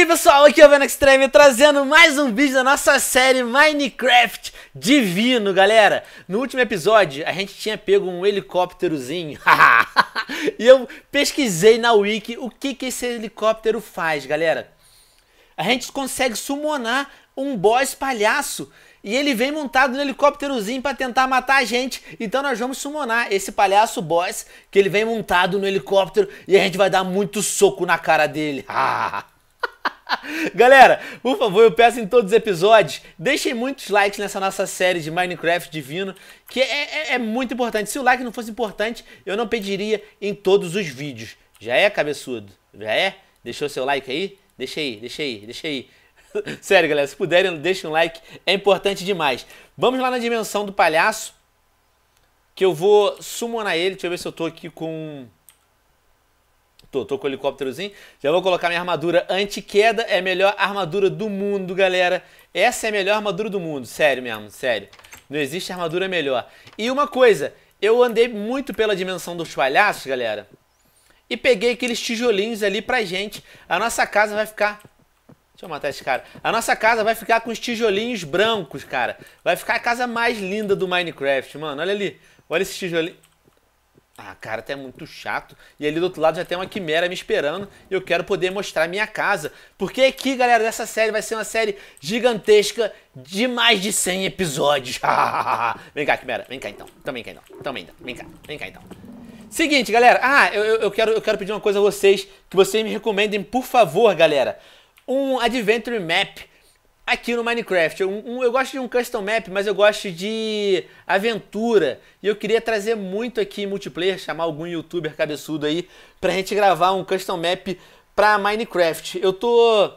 aí pessoal, aqui é o Venom Extreme trazendo mais um vídeo da nossa série Minecraft Divino, galera. No último episódio a gente tinha pego um helicópterozinho e eu pesquisei na wiki o que, que esse helicóptero faz, galera. A gente consegue summonar um boss palhaço e ele vem montado no helicópterozinho para tentar matar a gente. Então nós vamos summonar esse palhaço boss que ele vem montado no helicóptero e a gente vai dar muito soco na cara dele. Galera, por favor, eu peço em todos os episódios, deixem muitos likes nessa nossa série de Minecraft Divino, que é, é, é muito importante. Se o like não fosse importante, eu não pediria em todos os vídeos. Já é, cabeçudo? Já é? Deixou seu like aí? Deixa aí, deixa aí, deixa aí. Sério, galera, se puderem, deixem um like, é importante demais. Vamos lá na dimensão do palhaço, que eu vou summonar ele. Deixa eu ver se eu tô aqui com Tô, tô com o helicópterozinho. Já vou colocar minha armadura anti-queda. É a melhor armadura do mundo, galera. Essa é a melhor armadura do mundo. Sério mesmo, sério. Não existe armadura melhor. E uma coisa, eu andei muito pela dimensão dos palhaços, galera. E peguei aqueles tijolinhos ali pra gente. A nossa casa vai ficar... Deixa eu matar esse cara. A nossa casa vai ficar com os tijolinhos brancos, cara. Vai ficar a casa mais linda do Minecraft, mano. Olha ali. Olha esse tijolinho. Ah, cara, até é muito chato. E ali do outro lado já tem uma quimera me esperando e eu quero poder mostrar minha casa. Porque aqui, galera, dessa série vai ser uma série gigantesca de mais de 100 episódios. vem cá, quimera, vem cá então. Também vem cá então. Então vem, vem cá, vem cá então. Seguinte, galera. Ah, eu, eu, quero, eu quero pedir uma coisa a vocês, que vocês me recomendem, por favor, galera. Um Adventure Map aqui no Minecraft. eu um, eu gosto de um custom map, mas eu gosto de aventura. E eu queria trazer muito aqui em multiplayer, chamar algum youtuber cabeçudo aí, pra gente gravar um custom map pra Minecraft. Eu tô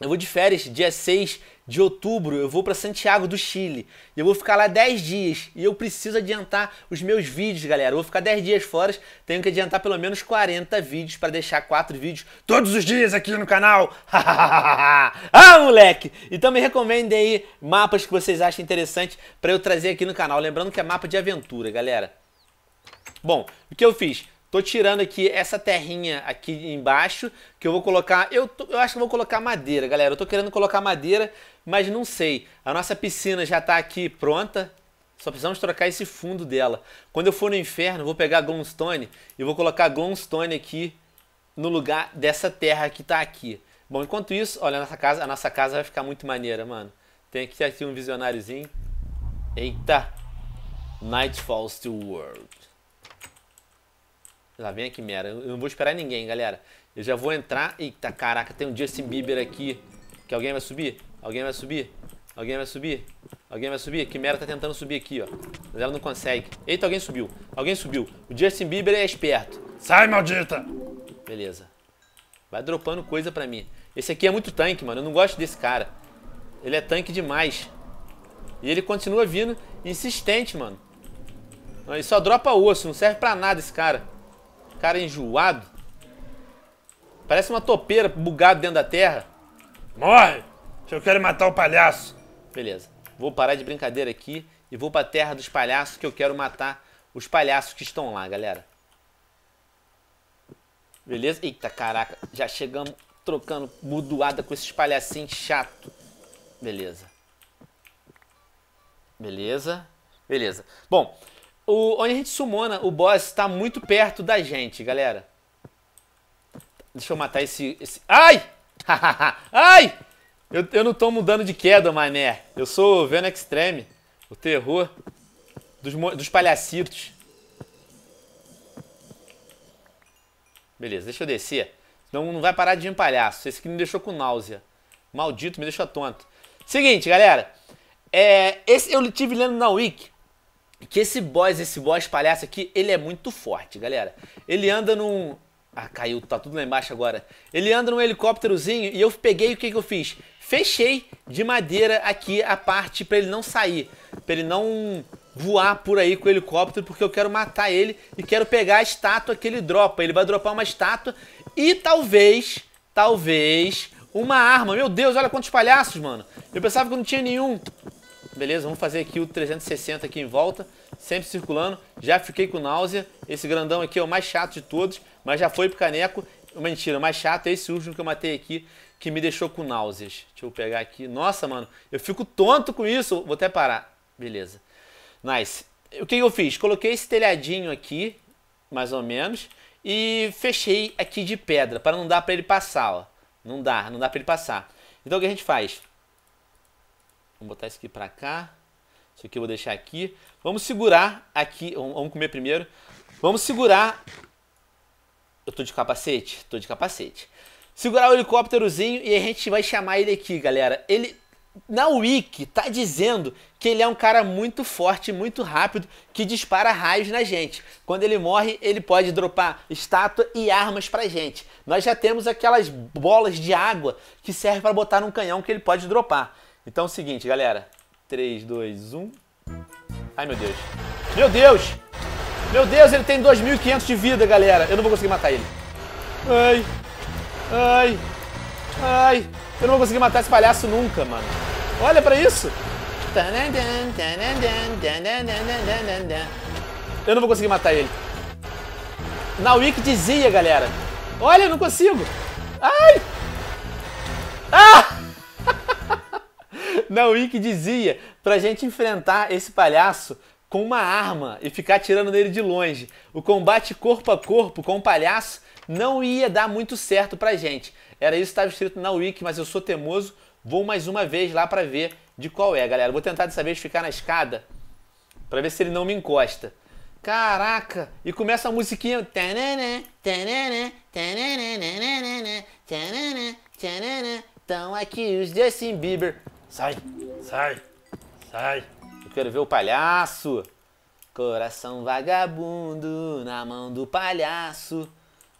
eu vou de férias dia 6 de outubro, eu vou para Santiago do Chile. E eu vou ficar lá 10 dias e eu preciso adiantar os meus vídeos, galera. Eu vou ficar 10 dias fora, tenho que adiantar pelo menos 40 vídeos para deixar 4 vídeos todos os dias aqui no canal. ah, moleque! Então me recomendem aí mapas que vocês acham interessante para eu trazer aqui no canal, lembrando que é mapa de aventura, galera. Bom, o que eu fiz? Tô tirando aqui essa terrinha aqui embaixo, que eu vou colocar... Eu, tô, eu acho que vou colocar madeira, galera. Eu tô querendo colocar madeira, mas não sei. A nossa piscina já tá aqui pronta. Só precisamos trocar esse fundo dela. Quando eu for no inferno, vou pegar glowstone e vou colocar glowstone aqui no lugar dessa terra que tá aqui. Bom, enquanto isso, olha, a nossa casa, a nossa casa vai ficar muito maneira, mano. Tem aqui, aqui um visionáriozinho. Eita! Night Falls to World. Lá vem aqui, merda! Eu não vou esperar ninguém, galera. Eu já vou entrar. Eita, caraca, tem um Justin Bieber aqui. Que alguém vai subir? Alguém vai subir? Alguém vai subir? Alguém vai subir? Quimera tá tentando subir aqui, ó. Mas ela não consegue. Eita, alguém subiu. Alguém subiu. O Justin Bieber é esperto. Sai, maldita! Beleza. Vai dropando coisa pra mim. Esse aqui é muito tanque, mano. Eu não gosto desse cara. Ele é tanque demais. E ele continua vindo insistente, mano. Ele só dropa osso. Não serve pra nada esse cara. Cara enjoado. Parece uma topeira bugado dentro da terra. Morre! Se eu quero matar o palhaço. Beleza. Vou parar de brincadeira aqui e vou pra terra dos palhaços que eu quero matar os palhaços que estão lá, galera. Beleza? Eita, caraca. Já chegamos trocando mudoada com esses palhacinhos chato. Beleza. Beleza. Beleza. Bom, o, onde a gente sumona o boss tá muito perto da gente, galera. Deixa eu matar esse... esse... Ai! Ai! Eu, eu não tomo dano de queda, mané. Eu sou o Venom Extreme. O terror dos, dos palhacitos. Beleza, deixa eu descer. Senão não vai parar de vir palhaço. Esse aqui me deixou com náusea. Maldito, me deixou tonto. Seguinte, galera. É, esse eu tive lendo na Wiki que esse boss, esse boss palhaço aqui, ele é muito forte, galera. Ele anda num... Ah, caiu, tá tudo lá embaixo agora. Ele anda num helicópterozinho e eu peguei, o que que eu fiz? Fechei de madeira aqui a parte pra ele não sair, pra ele não voar por aí com o helicóptero, porque eu quero matar ele e quero pegar a estátua que ele dropa. Ele vai dropar uma estátua e talvez, talvez, uma arma. Meu Deus, olha quantos palhaços, mano. Eu pensava que não tinha nenhum beleza? Vamos fazer aqui o 360 aqui em volta, sempre circulando. Já fiquei com náusea, esse grandão aqui é o mais chato de todos, mas já foi pro caneco. Mentira, o mais chato é esse último que eu matei aqui, que me deixou com náuseas. Deixa eu pegar aqui. Nossa, mano, eu fico tonto com isso. Vou até parar. Beleza. Nice. O que eu fiz? Coloquei esse telhadinho aqui, mais ou menos, e fechei aqui de pedra, para não dar para ele passar, ó. Não dá, não dá para ele passar. Então o que a gente faz? Vamos botar isso aqui para cá. Isso aqui eu vou deixar aqui. Vamos segurar aqui. Vamos comer primeiro. Vamos segurar. Eu tô de capacete? Tô de capacete. Segurar o helicópterozinho e a gente vai chamar ele aqui, galera. Ele. Na Wiki tá dizendo que ele é um cara muito forte, muito rápido, que dispara raios na gente. Quando ele morre, ele pode dropar estátua e armas pra gente. Nós já temos aquelas bolas de água que servem para botar num canhão que ele pode dropar. Então é o seguinte, galera. 3, 2, 1. Ai, meu Deus. Meu Deus! Meu Deus, ele tem 2.500 de vida, galera. Eu não vou conseguir matar ele. Ai. Ai. Ai. Eu não vou conseguir matar esse palhaço nunca, mano. Olha pra isso. Eu não vou conseguir matar ele. Na Wiki dizia, galera. Olha, eu não consigo. Ai. Ah! na Wiki dizia pra gente enfrentar esse palhaço com uma arma e ficar atirando nele de longe. O combate corpo a corpo com o palhaço não ia dar muito certo pra gente. Era isso que estava escrito na Wiki, mas eu sou teimoso. Vou mais uma vez lá pra ver de qual é, galera. Vou tentar dessa vez ficar na escada pra ver se ele não me encosta. Caraca! E começa a musiquinha. Tão aqui os Justin Bieber. Sai, sai, sai. Eu quero ver o palhaço. Coração vagabundo na mão do palhaço.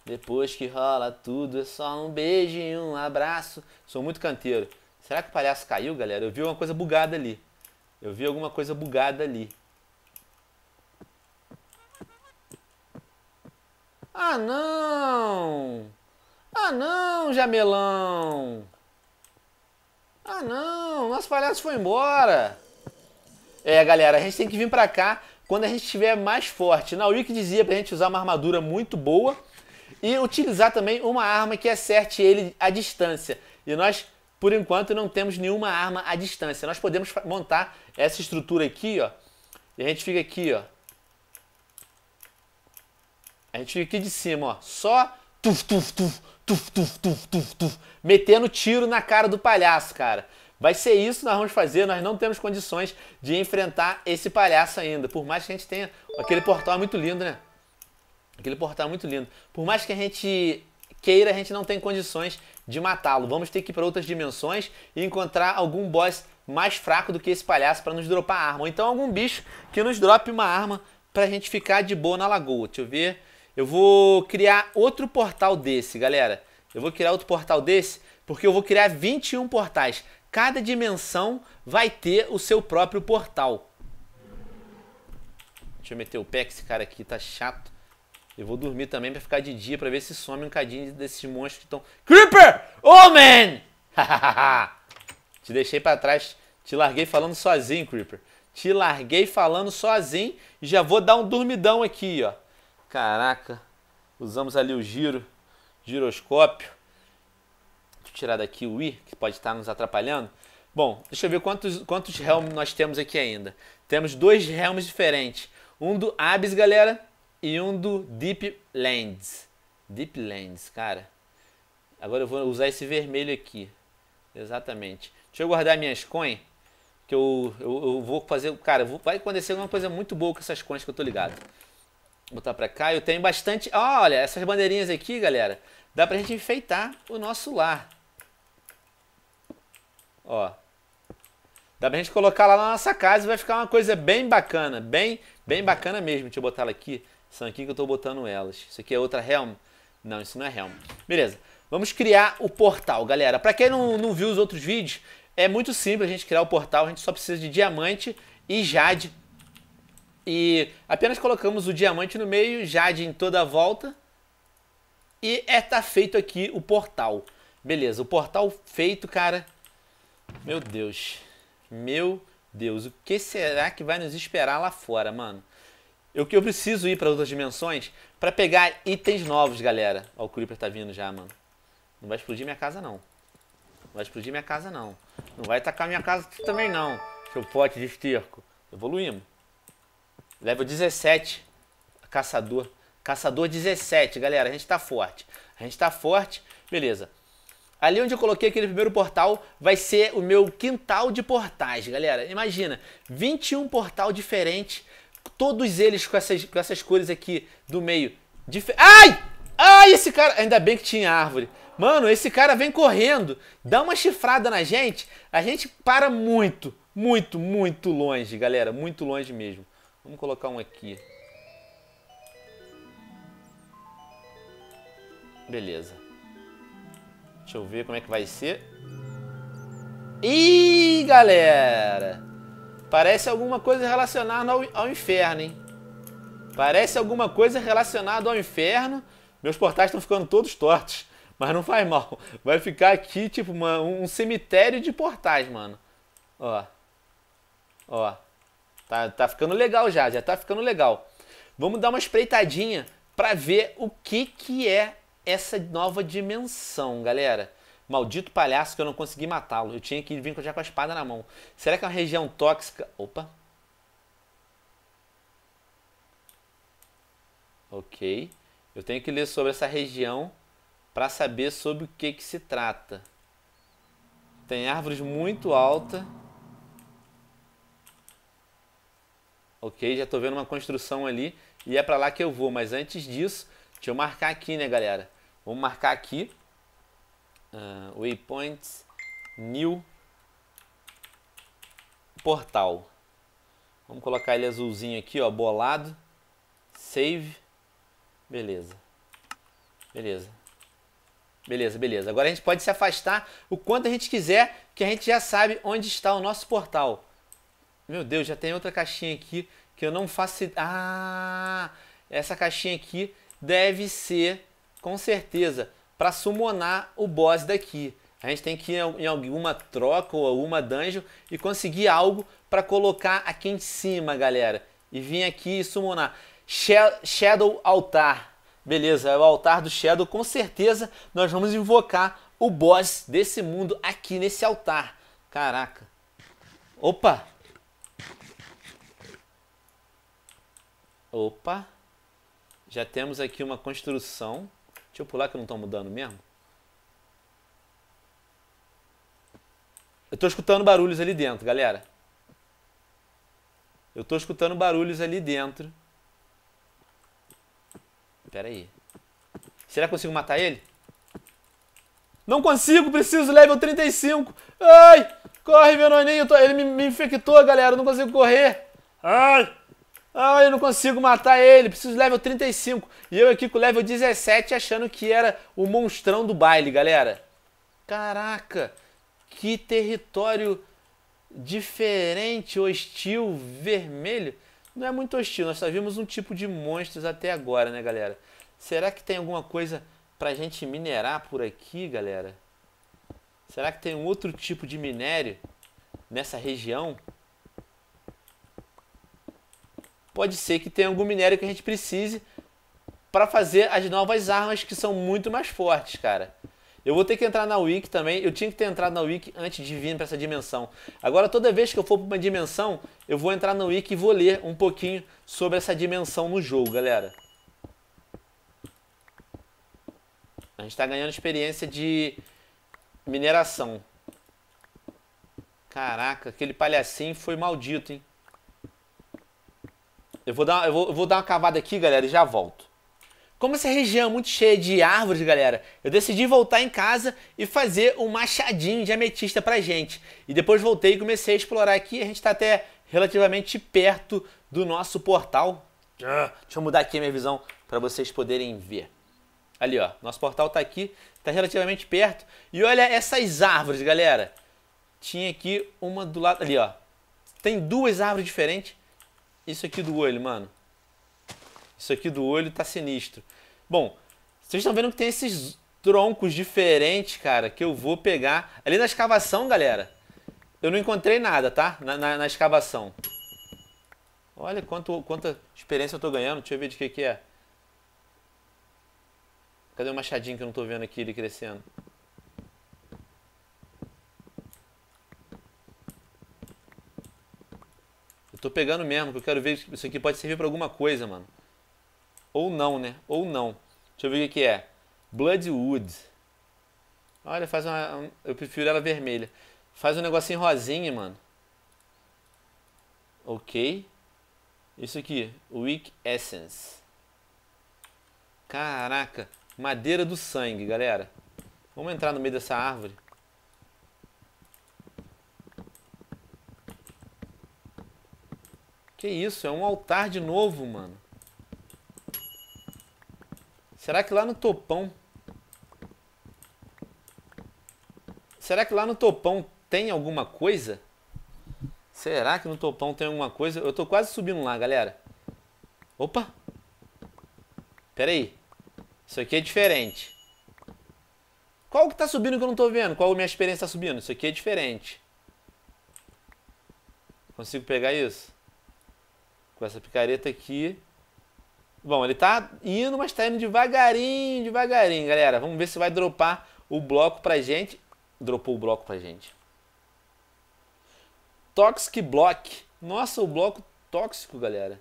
Depois que rola tudo, é só um beijo e um abraço. Sou muito canteiro. Será que o palhaço caiu, galera? Eu vi uma coisa bugada ali. Eu vi alguma coisa bugada ali. Ah, não! Ah, não, jamelão! Ah, não, nosso palhaço foi embora. É, galera, a gente tem que vir pra cá quando a gente estiver mais forte. Na Wiki dizia pra gente usar uma armadura muito boa e utilizar também uma arma que acerte ele à distância. E nós, por enquanto, não temos nenhuma arma à distância. Nós podemos montar essa estrutura aqui, ó. E a gente fica aqui, ó. A gente fica aqui de cima, ó. Só tuf, tuf, tuf, tuf, tuf, tuf, tuf, tuf, metendo tiro na cara do palhaço, cara. Vai ser isso que nós vamos fazer, nós não temos condições de enfrentar esse palhaço ainda. Por mais que a gente tenha. Aquele portal é muito lindo, né? Aquele portal é muito lindo. Por mais que a gente queira, a gente não tem condições de matá-lo. Vamos ter que ir para outras dimensões e encontrar algum boss mais fraco do que esse palhaço para nos dropar arma. Ou então algum bicho que nos drope uma arma para a gente ficar de boa na lagoa. Deixa eu ver. Eu vou criar outro portal desse, galera. Eu vou criar outro portal desse porque eu vou criar 21 portais. Cada dimensão vai ter o seu próprio portal. Deixa eu meter o pé que esse cara aqui tá chato. Eu vou dormir também pra ficar de dia pra ver se some um cadinho desses monstros que estão... Creeper! Oh, man! te deixei pra trás, te larguei falando sozinho, Creeper. Te larguei falando sozinho e já vou dar um dormidão aqui, ó. Caraca, usamos ali o giro, giroscópio. Deixa eu tirar daqui o i, que pode estar nos atrapalhando. Bom, deixa eu ver quantos, quantos nós temos aqui ainda. Temos dois realms diferentes. Um do Abyss, galera, e um do Deep Lands. Deep Lands, cara. Agora eu vou usar esse vermelho aqui. Exatamente. Deixa eu guardar minhas coins. Que eu, eu, eu vou fazer. Cara, vou, vai acontecer alguma coisa muito boa com essas coins que eu tô ligado botar para cá. Eu tenho bastante. olha, essas bandeirinhas aqui, galera, dá pra gente enfeitar o nosso lar. Ó. Dá pra gente colocar lá na nossa casa e vai ficar uma coisa bem bacana, bem, bem bacana mesmo. Deixa eu botar ela aqui. São aqui que eu tô botando elas. Isso aqui é outra Helm? Não, isso não é Helm. Beleza. Vamos criar o portal, galera. Pra quem não, não viu os outros vídeos, é muito simples a gente criar o portal. A gente só precisa de diamante e jade e apenas colocamos o diamante no meio, jade em toda a volta. E é, tá feito aqui o portal. Beleza, o portal feito, cara. Meu Deus. Meu Deus. O que será que vai nos esperar lá fora, mano? Eu que eu preciso ir para outras dimensões para pegar itens novos, galera. Ó, o Creeper tá vindo já, mano. Não vai explodir minha casa, não. Não vai explodir minha casa, não. Não vai atacar minha casa também, não. Seu pote de esterco. Evoluímos. Level 17. Caçador. Caçador 17, galera. A gente tá forte. A gente tá forte. Beleza. Ali onde eu coloquei aquele primeiro portal vai ser o meu quintal de portais, galera. Imagina, 21 portal diferentes, todos eles com essas, com essas cores aqui do meio. Dif Ai! Ai, esse cara... Ainda bem que tinha árvore. Mano, esse cara vem correndo, dá uma chifrada na gente, a gente para muito, muito, muito longe, galera. Muito longe mesmo. Vamos colocar um aqui. Beleza. Deixa eu ver como é que vai ser. Ih, galera! Parece alguma coisa relacionada ao, ao inferno, hein? Parece alguma coisa relacionada ao inferno. Meus portais estão ficando todos tortos. Mas não faz mal. Vai ficar aqui, tipo, uma, um cemitério de portais, mano. Ó. Ó. Tá, tá ficando legal já, já tá ficando legal. Vamos dar uma espreitadinha para ver o que, que é essa nova dimensão, galera. Maldito palhaço que eu não consegui matá-lo. Eu tinha que vir já com a espada na mão. Será que é uma região tóxica? Opa. Ok. Eu tenho que ler sobre essa região para saber sobre o que, que se trata. Tem árvores muito altas. ok? Já estou vendo uma construção ali e é para lá que eu vou. Mas antes disso, deixa eu marcar aqui, né, galera? Vamos marcar aqui. Uh, waypoints, new, portal. Vamos colocar ele azulzinho aqui, ó, bolado. Save. Beleza. Beleza. Beleza, beleza. Agora a gente pode se afastar o quanto a gente quiser, que a gente já sabe onde está o nosso portal. Meu Deus, já tem outra caixinha aqui que eu não faço. Ah, essa caixinha aqui deve ser, com certeza, para summonar o boss daqui. A gente tem que ir em alguma troca ou alguma dungeon e conseguir algo para colocar aqui em cima, galera. E vir aqui e summonar. Shadow Altar. Beleza, é o altar do Shadow. Com certeza nós vamos invocar o boss desse mundo aqui nesse altar. Caraca. Opa! Opa. Já temos aqui uma construção. Deixa eu pular que eu não estou mudando mesmo. Eu estou escutando barulhos ali dentro, galera. Eu estou escutando barulhos ali dentro. Pera aí. Será que eu consigo matar ele? Não consigo, preciso, level 35. Ai, corre, Venoninho. Ele me, me infectou, galera. Eu não consigo correr. Ai, ah, eu não consigo matar ele, preciso de level 35. E eu aqui com level 17 achando que era o monstrão do baile, galera. Caraca, que território diferente, hostil, vermelho. Não é muito hostil, nós só vimos um tipo de monstros até agora, né, galera? Será que tem alguma coisa pra gente minerar por aqui, galera? Será que tem um outro tipo de minério nessa região? pode ser que tenha algum minério que a gente precise para fazer as novas armas que são muito mais fortes, cara. Eu vou ter que entrar na Wiki também. Eu tinha que ter entrado na Wiki antes de vir para essa dimensão. Agora, toda vez que eu for para uma dimensão, eu vou entrar na Wiki e vou ler um pouquinho sobre essa dimensão no jogo, galera. A gente está ganhando experiência de mineração. Caraca, aquele palhacinho foi maldito, hein? Eu vou dar, eu vou, eu vou dar uma cavada aqui, galera, e já volto. Como essa região é muito cheia de árvores, galera, eu decidi voltar em casa e fazer um machadinho de ametista pra gente. E depois voltei e comecei a explorar aqui. A gente tá até relativamente perto do nosso portal. Ah, deixa eu mudar aqui a minha visão para vocês poderem ver. Ali, ó. Nosso portal tá aqui, tá relativamente perto. E olha essas árvores, galera. Tinha aqui uma do lado ali, ó. Tem duas árvores diferentes isso aqui do olho, mano. Isso aqui do olho tá sinistro. Bom, vocês estão vendo que tem esses troncos diferentes, cara, que eu vou pegar. Ali na escavação, galera, eu não encontrei nada, tá? Na, na, na escavação. Olha quanto, quanta experiência eu tô ganhando. Deixa eu ver de que que é. Cadê o machadinho que eu não tô vendo aqui ele crescendo? Tô pegando mesmo, que eu quero ver se isso aqui pode servir para alguma coisa, mano. Ou não, né? Ou não. Deixa eu ver o que é. Bloodwood. Olha, faz uma... Eu prefiro ela vermelha. Faz um negocinho rosinha, mano. Ok. Isso aqui. Weak Essence. Caraca. Madeira do sangue, galera. Vamos entrar no meio dessa árvore. Que isso, é um altar de novo, mano. Será que lá no topão... Será que lá no topão tem alguma coisa? Será que no topão tem alguma coisa? Eu tô quase subindo lá, galera. Opa! Pera aí. Isso aqui é diferente. Qual que tá subindo que eu não tô vendo? Qual minha experiência tá subindo? Isso aqui é diferente. Consigo pegar isso? com essa picareta aqui. Bom, ele tá indo, mas tá indo devagarinho, devagarinho, galera. Vamos ver se vai dropar o bloco pra gente. Dropou o bloco pra gente. Toxic Block. Nossa, o bloco tóxico, galera.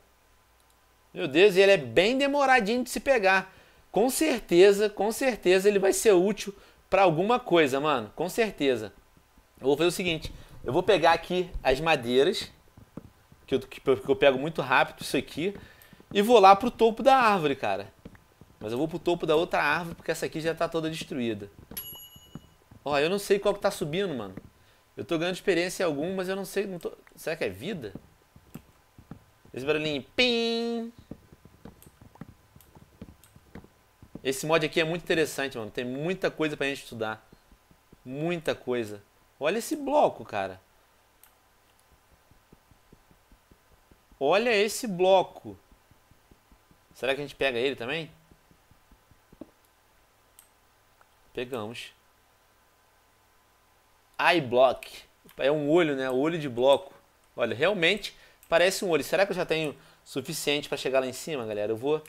Meu Deus, e ele é bem demoradinho de se pegar. Com certeza, com certeza ele vai ser útil para alguma coisa, mano. Com certeza. Eu vou fazer o seguinte, eu vou pegar aqui as madeiras que eu, que, que eu pego muito rápido isso aqui, e vou lá pro topo da árvore, cara. Mas eu vou pro topo da outra árvore, porque essa aqui já tá toda destruída. Ó, eu não sei qual que tá subindo, mano. Eu tô ganhando experiência em algum, mas eu não sei... Não tô... Será que é vida? Esse barulhinho... Pim! Esse mod aqui é muito interessante, mano. Tem muita coisa pra gente estudar. Muita coisa. Olha esse bloco, cara. Olha esse bloco. Será que a gente pega ele também? Pegamos. Eye block. É um olho, né? Olho de bloco. Olha, realmente parece um olho. Será que eu já tenho suficiente para chegar lá em cima, galera? Eu vou...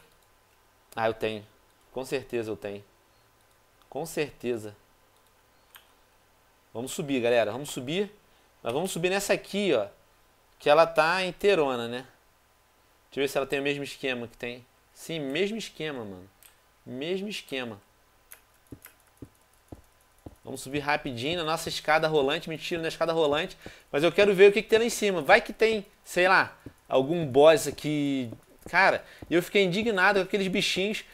Ah, eu tenho. Com certeza eu tenho. Com certeza. Vamos subir, galera. Vamos subir. Mas vamos subir nessa aqui, ó que ela tá inteirona, né? Deixa eu ver se ela tem o mesmo esquema que tem. Sim, mesmo esquema, mano. Mesmo esquema. Vamos subir rapidinho na nossa escada rolante. Mentira, na escada rolante. Mas eu quero ver o que, que tem lá em cima. Vai que tem, sei lá, algum boss aqui. Cara, eu fiquei indignado com aqueles bichinhos.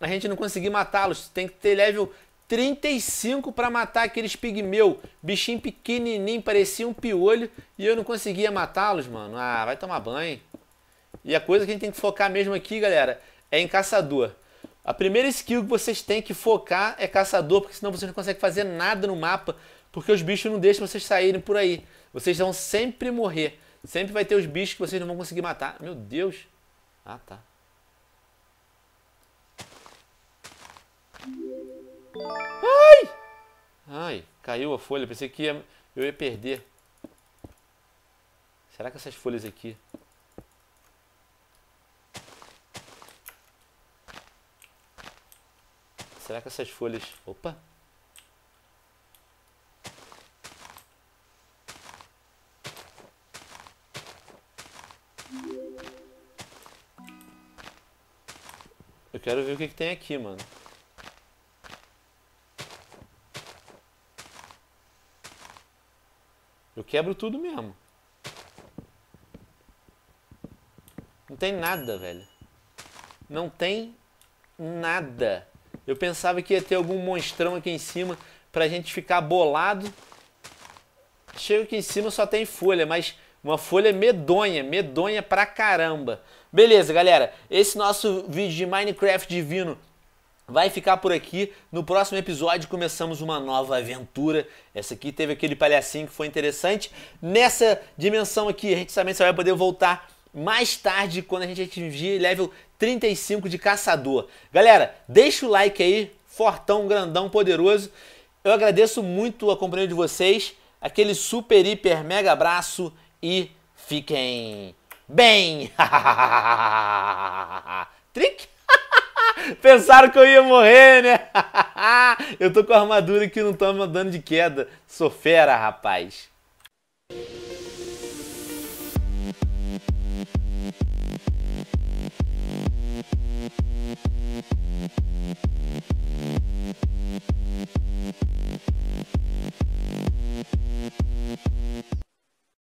A gente não conseguiu matá-los. Tem que ter level 35 para matar aqueles pigmeu. Bichinho pequenininho, parecia um piolho e eu não conseguia matá-los, mano. Ah, vai tomar banho. E a coisa que a gente tem que focar mesmo aqui, galera, é em caçador. A primeira skill que vocês têm que focar é caçador, porque senão vocês não conseguem fazer nada no mapa, porque os bichos não deixam vocês saírem por aí. Vocês vão sempre morrer. Sempre vai ter os bichos que vocês não vão conseguir matar. Meu Deus. Ah, tá. Caiu a folha, pensei que ia, eu ia perder. Será que essas folhas aqui... Será que essas folhas... Opa! Eu quero ver o que, que tem aqui, mano. Eu quebro tudo mesmo. Não tem nada, velho. Não tem nada. Eu pensava que ia ter algum monstrão aqui em cima pra gente ficar bolado. Chega aqui em cima só tem folha, mas uma folha medonha, medonha pra caramba. Beleza, galera. Esse nosso vídeo de Minecraft divino vai ficar por aqui. No próximo episódio começamos uma nova aventura. Essa aqui teve aquele palhacinho que foi interessante. Nessa dimensão aqui, a gente também só vai poder voltar mais tarde quando a gente atingir level 35 de caçador. Galera, deixa o like aí, fortão, grandão, poderoso. Eu agradeço muito a companhia de vocês. Aquele super, hiper, mega abraço e fiquem bem! Trick! Pensaram que eu ia morrer, né? eu tô com a armadura que não toma dano de queda. Sou fera, rapaz.